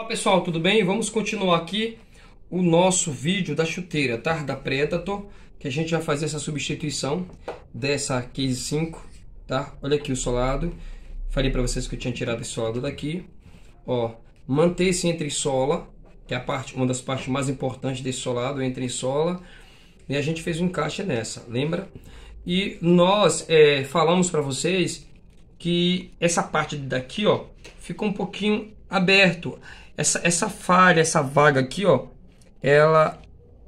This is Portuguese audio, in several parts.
Olá pessoal, tudo bem? Vamos continuar aqui o nosso vídeo da chuteira, tá? Da Predator, que a gente vai fazer essa substituição dessa Case 5, tá? Olha aqui o solado, falei para vocês que eu tinha tirado esse solado daqui, ó, manter esse sola, que é a parte, uma das partes mais importantes desse solado, entre sola. e a gente fez um encaixe nessa, lembra? E nós é, falamos para vocês que essa parte daqui, ó, ficou um pouquinho aberto essa, essa falha, essa vaga aqui, ó, ela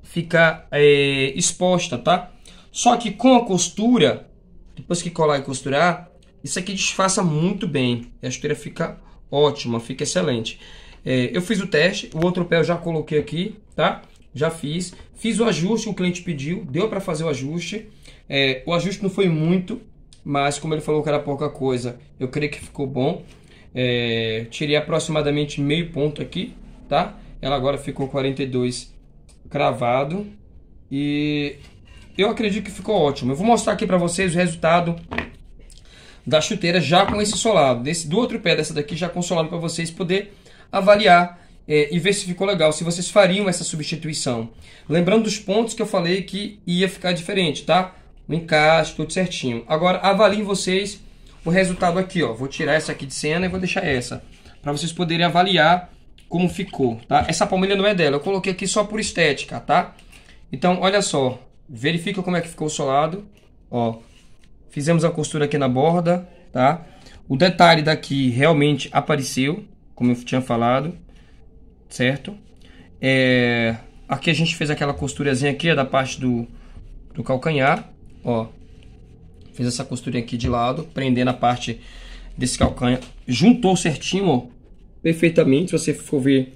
fica é, exposta, tá? Só que com a costura, depois que colar e costurar, isso aqui disfarça muito bem. A costura fica ótima, fica excelente. É, eu fiz o teste, o outro pé eu já coloquei aqui, tá? Já fiz. Fiz o ajuste que o cliente pediu, deu para fazer o ajuste. É, o ajuste não foi muito, mas como ele falou que era pouca coisa, eu creio que ficou bom. É, tirei aproximadamente meio ponto aqui, tá? Ela agora ficou 42 cravado. E eu acredito que ficou ótimo. Eu vou mostrar aqui para vocês o resultado da chuteira já com esse solado. Desse, do outro pé dessa daqui já com solado para vocês poder avaliar é, e ver se ficou legal, se vocês fariam essa substituição. Lembrando dos pontos que eu falei que ia ficar diferente, tá? O encaixe, tudo certinho. Agora avaliem vocês o resultado aqui, ó. Vou tirar essa aqui de cena e vou deixar essa. Para vocês poderem avaliar como ficou, tá? Essa palmilha não é dela, eu coloquei aqui só por estética, tá? Então, olha só. Verifica como é que ficou o solado. Ó, fizemos a costura aqui na borda, tá? O detalhe daqui realmente apareceu, como eu tinha falado, certo? É... Aqui a gente fez aquela costurazinha aqui, ó, da parte do, do calcanhar, ó fez essa costurinha aqui de lado, prendendo a parte desse calcanhar. Juntou certinho, ó, perfeitamente. Se você for ver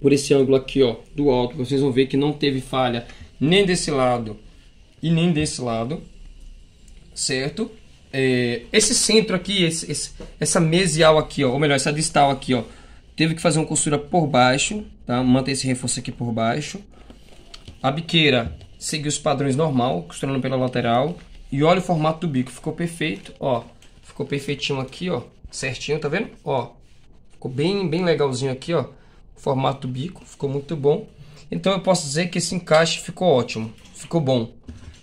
por esse ângulo aqui, ó, do alto, vocês vão ver que não teve falha nem desse lado e nem desse lado, certo? É, esse centro aqui, esse, esse, essa mesial aqui, ó, ou melhor, essa distal aqui, ó, teve que fazer uma costura por baixo, tá? Manter esse reforço aqui por baixo. A biqueira seguiu os padrões normal, costurando pela lateral. E olha o formato do bico, ficou perfeito, ó. Ficou perfeitinho aqui, ó. Certinho, tá vendo? Ó. Ficou bem, bem legalzinho aqui, ó. O formato do bico, ficou muito bom. Então eu posso dizer que esse encaixe ficou ótimo, ficou bom,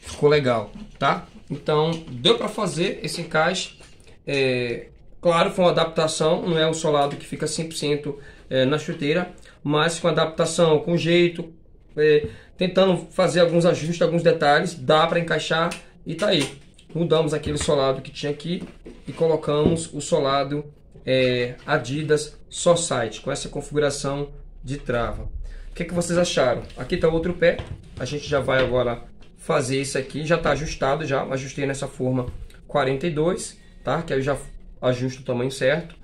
ficou legal, tá? Então deu para fazer esse encaixe. É, claro, foi uma adaptação, não é um solado que fica 100% é, na chuteira, mas com adaptação, com jeito, é, tentando fazer alguns ajustes, alguns detalhes, dá para encaixar e tá aí. Mudamos aquele solado que tinha aqui e colocamos o solado é, Adidas site com essa configuração de trava. O que, que vocês acharam? Aqui está outro pé. A gente já vai agora fazer isso aqui. Já está ajustado, já ajustei nessa forma 42, tá? Que aí eu já ajusto o tamanho certo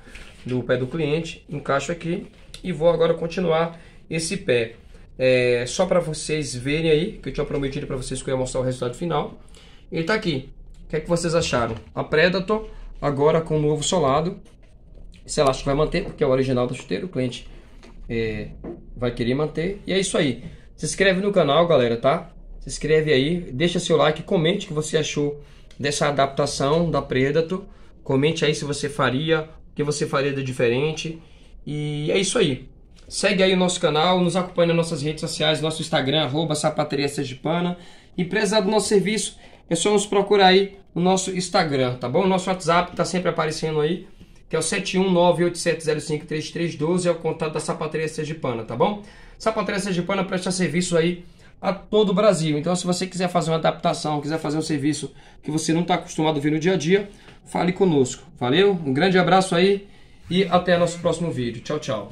do pé do cliente, encaixo aqui e vou agora continuar esse pé. É, só para vocês verem aí, que eu tinha prometido para vocês que eu ia mostrar o resultado final. Ele tá aqui. O que é que vocês acharam? A Predator, agora com o novo solado. Esse elástico vai manter, porque é o original da chuteira, o cliente é, vai querer manter. E é isso aí. Se inscreve no canal, galera, tá? Se inscreve aí, deixa seu like, comente o que você achou dessa adaptação da Predator. Comente aí se você faria, o que você faria de diferente. E é isso aí. Segue aí o nosso canal, nos acompanha nas nossas redes sociais, nosso Instagram, arroba sapataria sergipana. Empresa do nosso serviço é só nos procurar aí no nosso Instagram, tá bom? O nosso WhatsApp tá sempre aparecendo aí, que é o 71987053312, é o contato da Sapataria Sergipana, tá bom? Sapataria Sergipana presta serviço aí a todo o Brasil. Então, se você quiser fazer uma adaptação, quiser fazer um serviço que você não está acostumado a ver no dia a dia, fale conosco. Valeu, um grande abraço aí e até nosso próximo vídeo. Tchau, tchau.